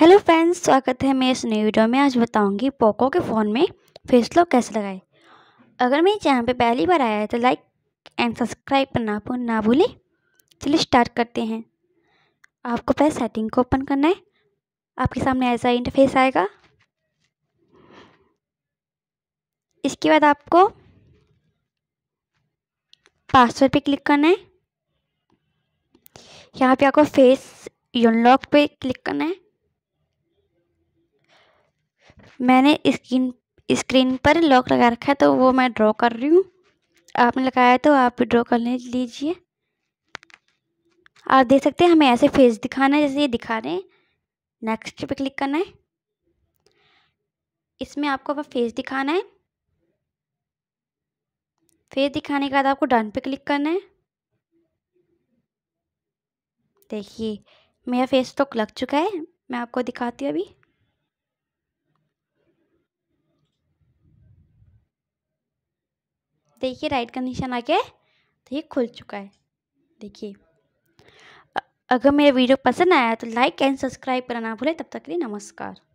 hello friends स्वागत है मैं इस नई वीडियो में आज बताऊंगी पोको के फ़ोन में फेस लॉक कैसे लगाएं अगर मेरे चैनल पे पहली बार आया है तो लाइक एंड सब्सक्राइब करना ना भूलें चलिए स्टार्ट करते हैं आपको पहले सेटिंग को ओपन करना है आपके सामने ऐसा इंटरफेस आएगा इसके बाद आपको पासवर्ड पे क्लिक करना है यहाँ पे आपको फेस यूनलॉक पे क्लिक करना है मैंने स्क्रीन स्क्रीन पर लॉक लगा रखा है तो वो मैं ड्रॉ कर रही हूँ आपने लगाया तो आप भी ड्रॉ कर लीजिए आप देख सकते हैं हमें ऐसे फेस दिखाना है जैसे ये दिखा रहे हैं नेक्स्ट पे क्लिक करना है इसमें आपको अपना फेस दिखाना है फेस दिखाने के बाद आपको डन पे क्लिक करना है देखिए मेरा फेस तो लग चुका है मैं आपको दिखाती हूँ अभी देखिए राइट का निशान आके तो ये खुल चुका है देखिए अगर मेरा वीडियो पसंद आया तो लाइक एंड सब्सक्राइब करना ना भूलें तब तक के लिए नमस्कार